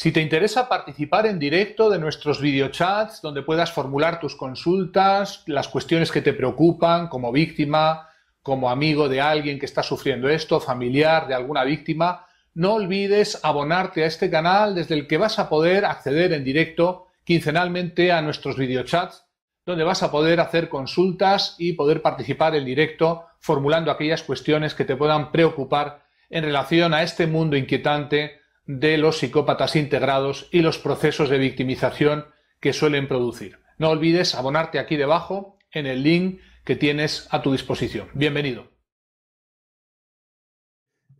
Si te interesa participar en directo de nuestros videochats, donde puedas formular tus consultas, las cuestiones que te preocupan como víctima, como amigo de alguien que está sufriendo esto, familiar de alguna víctima, no olvides abonarte a este canal desde el que vas a poder acceder en directo quincenalmente a nuestros videochats, donde vas a poder hacer consultas y poder participar en directo formulando aquellas cuestiones que te puedan preocupar en relación a este mundo inquietante de los psicópatas integrados y los procesos de victimización que suelen producir. No olvides abonarte aquí debajo en el link que tienes a tu disposición. Bienvenido.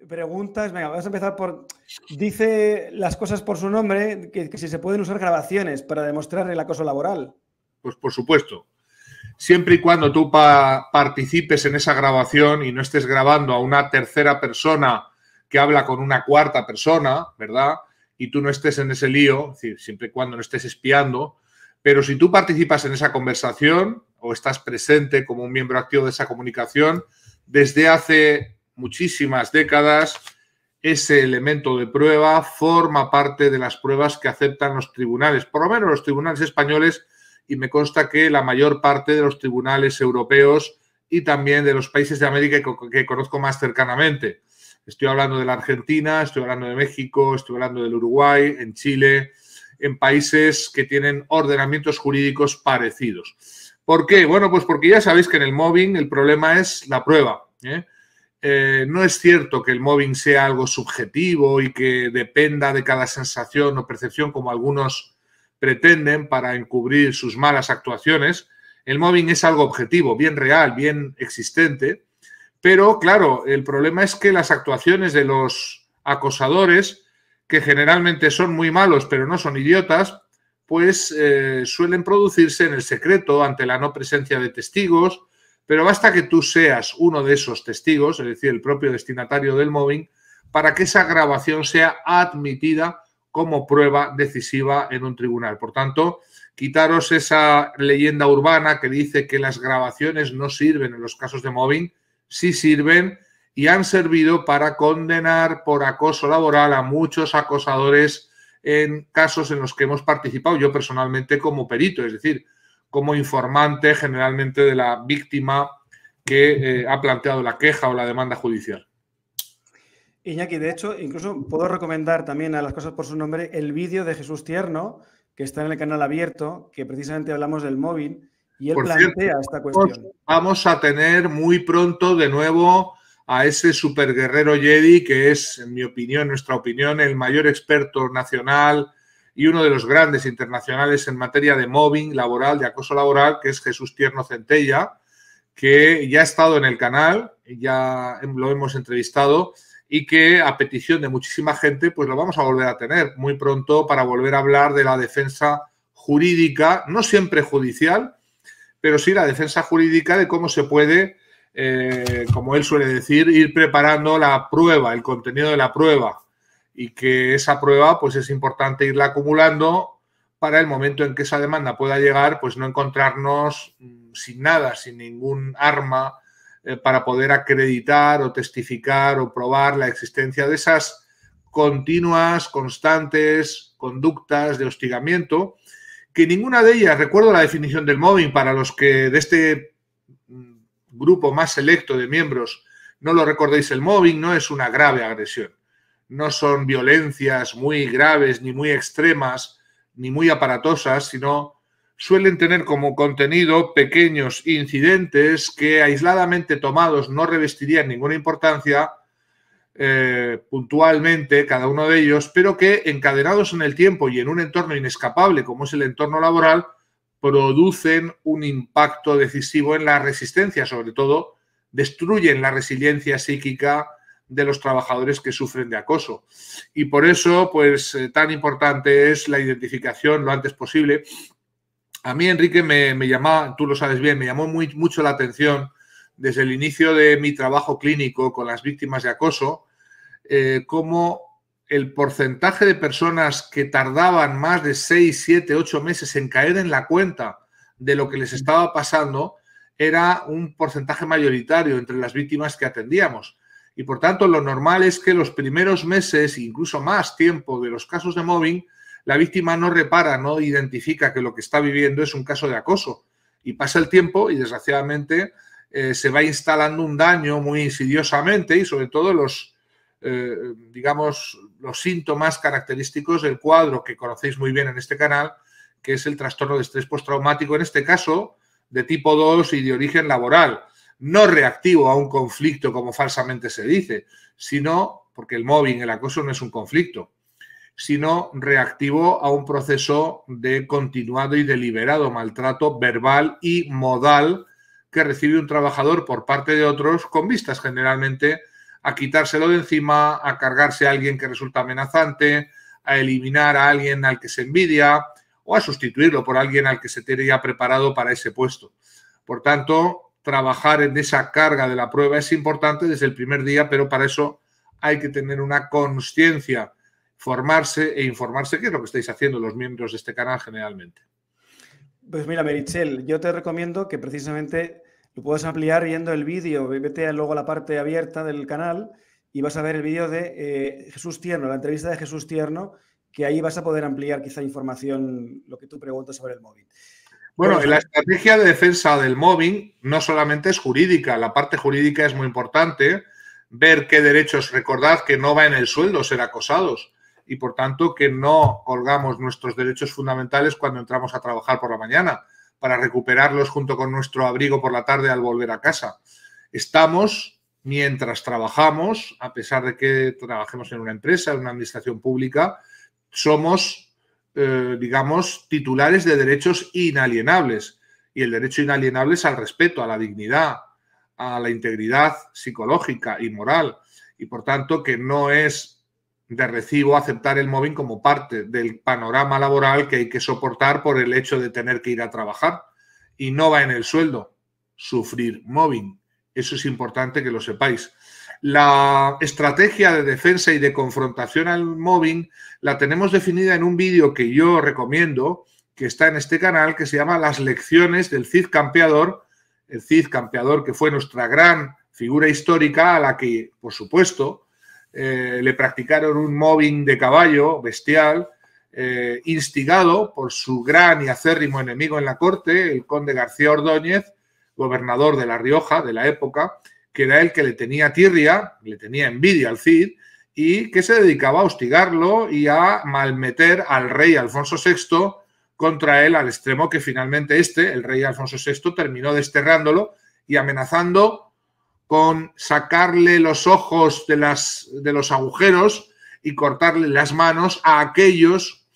Preguntas, venga, vamos a empezar por... Dice las cosas por su nombre, que, si se pueden usar grabaciones para demostrar el acoso laboral. Pues por supuesto, siempre y cuando tú participes en esa grabación y no estés grabando a una tercera persona que habla con una cuarta persona, ¿verdad? Y tú no estés en ese lío, es decir, siempre y cuando no estés espiando, pero si tú participas en esa conversación o estás presente como un miembro activo de esa comunicación, desde hace muchísimas décadas, ese elemento de prueba forma parte de las pruebas que aceptan los tribunales, por lo menos los tribunales españoles, y me consta que la mayor parte de los tribunales europeos y también de los países de América que, que conozco más cercanamente. Estoy hablando de la Argentina, estoy hablando de México, estoy hablando del Uruguay, en Chile, en países que tienen ordenamientos jurídicos parecidos. ¿Por qué? Bueno, pues porque ya sabéis que en el mobbing el problema es la prueba. ¿eh? Eh, no es cierto que el mobbing sea algo subjetivo y que dependa de cada sensación o percepción como algunos pretenden para encubrir sus malas actuaciones. El mobbing es algo objetivo, bien real, bien existente pero claro, el problema es que las actuaciones de los acosadores, que generalmente son muy malos pero no son idiotas, pues eh, suelen producirse en el secreto ante la no presencia de testigos, pero basta que tú seas uno de esos testigos, es decir, el propio destinatario del mobbing, para que esa grabación sea admitida como prueba decisiva en un tribunal. Por tanto, quitaros esa leyenda urbana que dice que las grabaciones no sirven en los casos de mobbing, sí sirven y han servido para condenar por acoso laboral a muchos acosadores en casos en los que hemos participado yo personalmente como perito, es decir, como informante generalmente de la víctima que eh, ha planteado la queja o la demanda judicial. Iñaki, de hecho, incluso puedo recomendar también a las cosas por su nombre el vídeo de Jesús Tierno, que está en el canal abierto, que precisamente hablamos del móvil, y él Por Vamos a tener muy pronto de nuevo a ese super guerrero Jedi que es, en mi opinión, nuestra opinión, el mayor experto nacional y uno de los grandes internacionales en materia de mobbing laboral, de acoso laboral, que es Jesús Tierno Centella, que ya ha estado en el canal, ya lo hemos entrevistado y que a petición de muchísima gente, pues lo vamos a volver a tener muy pronto para volver a hablar de la defensa jurídica, no siempre judicial, pero sí la defensa jurídica de cómo se puede, eh, como él suele decir, ir preparando la prueba, el contenido de la prueba, y que esa prueba pues es importante irla acumulando para el momento en que esa demanda pueda llegar, pues no encontrarnos mm, sin nada, sin ningún arma eh, para poder acreditar o testificar o probar la existencia de esas continuas, constantes conductas de hostigamiento que ninguna de ellas, recuerdo la definición del mobbing para los que de este grupo más selecto de miembros no lo recordéis, el mobbing no es una grave agresión, no son violencias muy graves ni muy extremas ni muy aparatosas, sino suelen tener como contenido pequeños incidentes que aisladamente tomados no revestirían ninguna importancia, eh, puntualmente cada uno de ellos, pero que encadenados en el tiempo y en un entorno inescapable como es el entorno laboral, producen un impacto decisivo en la resistencia, sobre todo destruyen la resiliencia psíquica de los trabajadores que sufren de acoso. Y por eso, pues eh, tan importante es la identificación lo antes posible. A mí, Enrique, me, llamó, tú lo sabes bien, me llamó mucho la atención desde el inicio de mi trabajo clínico con las víctimas de acoso, eh, como el porcentaje de personas que tardaban más de 6, 7, 8 meses en caer en la cuenta de lo que les estaba pasando era un porcentaje mayoritario entre las víctimas que atendíamos. Y por tanto, lo normal es que los primeros meses, incluso más tiempo de los casos de mobbing, la víctima no repara, no identifica que lo que está viviendo es un caso de acoso. Y pasa el tiempo y desgraciadamente eh, se va instalando un daño muy insidiosamente y sobre todo los, eh, digamos, los síntomas característicos del cuadro que conocéis muy bien en este canal, que es el trastorno de estrés postraumático, en este caso, de tipo 2 y de origen laboral. No reactivo a un conflicto, como falsamente se dice, sino, porque el mobbing, el acoso no es un conflicto, sino reactivo a un proceso de continuado y deliberado maltrato verbal y modal que recibe un trabajador por parte de otros con vistas generalmente a quitárselo de encima, a cargarse a alguien que resulta amenazante, a eliminar a alguien al que se envidia o a sustituirlo por alguien al que se tiene ya preparado para ese puesto. Por tanto, trabajar en esa carga de la prueba es importante desde el primer día, pero para eso hay que tener una conciencia, formarse e informarse, que es lo que estáis haciendo los miembros de este canal generalmente. Pues mira, Merichel, yo te recomiendo que precisamente Tú puedes ampliar viendo el vídeo, vete luego a la parte abierta del canal y vas a ver el vídeo de eh, Jesús Tierno, la entrevista de Jesús Tierno, que ahí vas a poder ampliar quizá información, lo que tú preguntas sobre el móvil. Bueno, la estrategia de defensa del móvil no solamente es jurídica, la parte jurídica es muy importante, ver qué derechos, recordad que no va en el sueldo ser acosados y por tanto que no colgamos nuestros derechos fundamentales cuando entramos a trabajar por la mañana para recuperarlos junto con nuestro abrigo por la tarde al volver a casa. Estamos, mientras trabajamos, a pesar de que trabajemos en una empresa, en una administración pública, somos, eh, digamos, titulares de derechos inalienables. Y el derecho inalienable es al respeto, a la dignidad, a la integridad psicológica y moral. Y por tanto, que no es de recibo aceptar el móvil como parte del panorama laboral que hay que soportar por el hecho de tener que ir a trabajar. Y no va en el sueldo sufrir móvil. Eso es importante que lo sepáis. La estrategia de defensa y de confrontación al móvil la tenemos definida en un vídeo que yo recomiendo, que está en este canal, que se llama Las lecciones del Cid Campeador, el Cid Campeador que fue nuestra gran figura histórica a la que, por supuesto, eh, le practicaron un mobbing de caballo bestial, eh, instigado por su gran y acérrimo enemigo en la corte, el conde García Ordóñez, gobernador de La Rioja de la época, que era el que le tenía tirria, le tenía envidia al Cid, y que se dedicaba a hostigarlo y a malmeter al rey Alfonso VI contra él al extremo que finalmente este, el rey Alfonso VI, terminó desterrándolo y amenazando con sacarle los ojos de, las, de los agujeros y cortarle las manos a aquellos,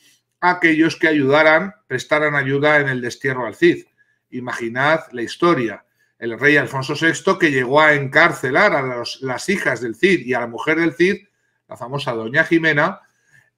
aquellos que ayudaran, prestaran ayuda en el destierro al Cid. Imaginad la historia. El rey Alfonso VI que llegó a encarcelar a los, las hijas del Cid y a la mujer del Cid, la famosa doña Jimena,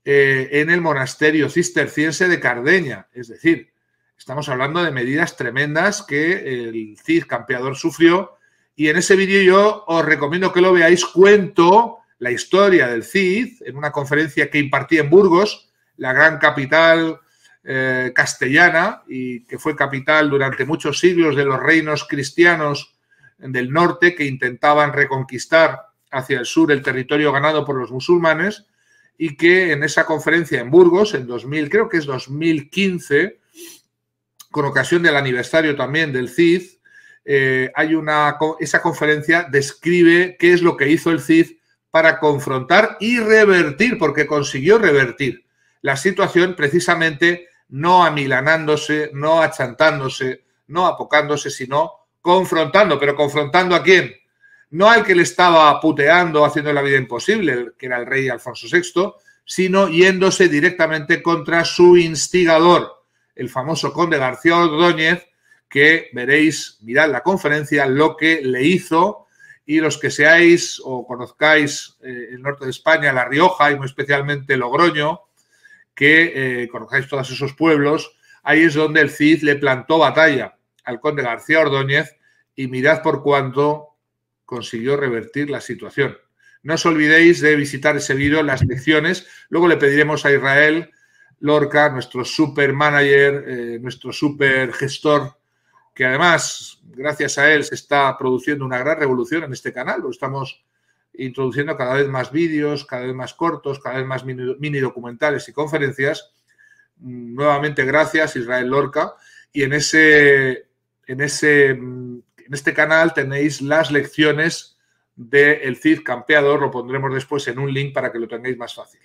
eh, en el monasterio cisterciense de Cardeña. Es decir, estamos hablando de medidas tremendas que el Cid campeador sufrió y en ese vídeo yo os recomiendo que lo veáis. Cuento la historia del CID en una conferencia que impartí en Burgos, la gran capital eh, castellana y que fue capital durante muchos siglos de los reinos cristianos del norte que intentaban reconquistar hacia el sur el territorio ganado por los musulmanes y que en esa conferencia en Burgos, en 2000, creo que es 2015, con ocasión del aniversario también del CID, eh, hay una, esa conferencia describe qué es lo que hizo el Cid para confrontar y revertir, porque consiguió revertir la situación precisamente no amilanándose, no achantándose, no apocándose, sino confrontando. ¿Pero confrontando a quién? No al que le estaba puteando, haciendo la vida imposible, que era el rey Alfonso VI, sino yéndose directamente contra su instigador, el famoso conde García Ordóñez, que veréis, mirad la conferencia, lo que le hizo y los que seáis o conozcáis eh, el norte de España, La Rioja y muy especialmente Logroño, que eh, conozcáis todos esos pueblos, ahí es donde el Cid le plantó batalla al conde García Ordóñez y mirad por cuánto consiguió revertir la situación. No os olvidéis de visitar ese vídeo, las lecciones. Luego le pediremos a Israel Lorca, nuestro super manager, eh, nuestro super gestor que además, gracias a él, se está produciendo una gran revolución en este canal. Lo estamos introduciendo cada vez más vídeos, cada vez más cortos, cada vez más mini, documentales y conferencias. Mm, nuevamente, gracias, Israel Lorca. Y en ese, en ese, mm, en este canal tenéis las lecciones del El CID campeador. Lo pondremos después en un link para que lo tengáis más fácil.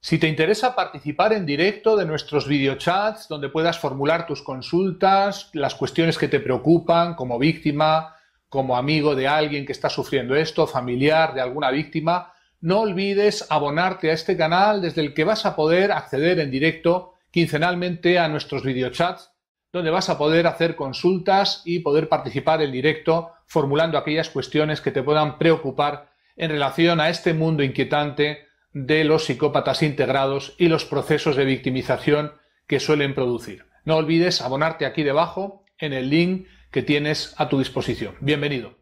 Si te interesa participar en directo de nuestros videochats, donde puedas formular tus consultas, las cuestiones que te preocupan como víctima, como amigo de alguien que está sufriendo esto, familiar de alguna víctima, no olvides abonarte a este canal desde el que vas a poder acceder en directo quincenalmente a nuestros videochats, donde vas a poder hacer consultas y poder participar en directo formulando aquellas cuestiones que te puedan preocupar en relación a este mundo inquietante de los psicópatas integrados y los procesos de victimización que suelen producir. No olvides abonarte aquí debajo en el link que tienes a tu disposición. Bienvenido.